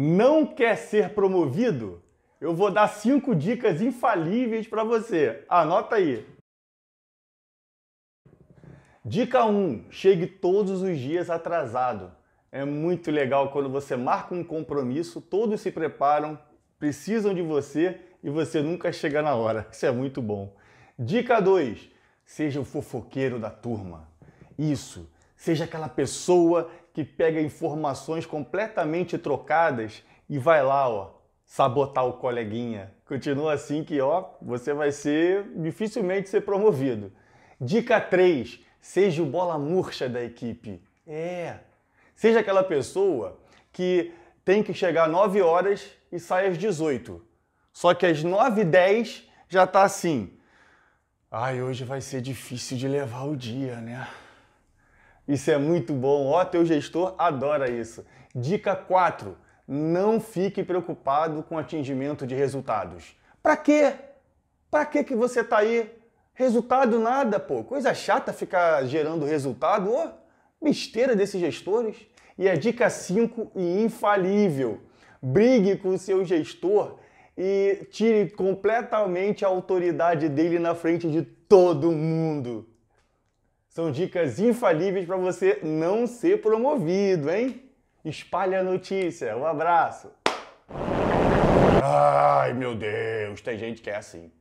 não quer ser promovido? Eu vou dar cinco dicas infalíveis para você. Anota aí. Dica 1: um, chegue todos os dias atrasado. É muito legal quando você marca um compromisso, todos se preparam, precisam de você e você nunca chega na hora. Isso é muito bom. Dica 2: seja o fofoqueiro da turma. Isso, seja aquela pessoa que pega informações completamente trocadas e vai lá, ó, sabotar o coleguinha. Continua assim que, ó, você vai ser dificilmente ser promovido. Dica 3: seja o bola murcha da equipe. É. Seja aquela pessoa que tem que chegar às 9 horas e sai às 18. Só que às 9 e 10 já tá assim. Ai, hoje vai ser difícil de levar o dia, né? Isso é muito bom. Ó, teu gestor adora isso. Dica 4. Não fique preocupado com atingimento de resultados. Para quê? Para que que você tá aí? Resultado nada, pô. Coisa chata ficar gerando resultado. Ô, besteira desses gestores. E a dica 5 e infalível. Brigue com o seu gestor e tire completamente a autoridade dele na frente de todo mundo. São dicas infalíveis para você não ser promovido, hein? Espalha a notícia. Um abraço. Ai, meu Deus, tem gente que é assim.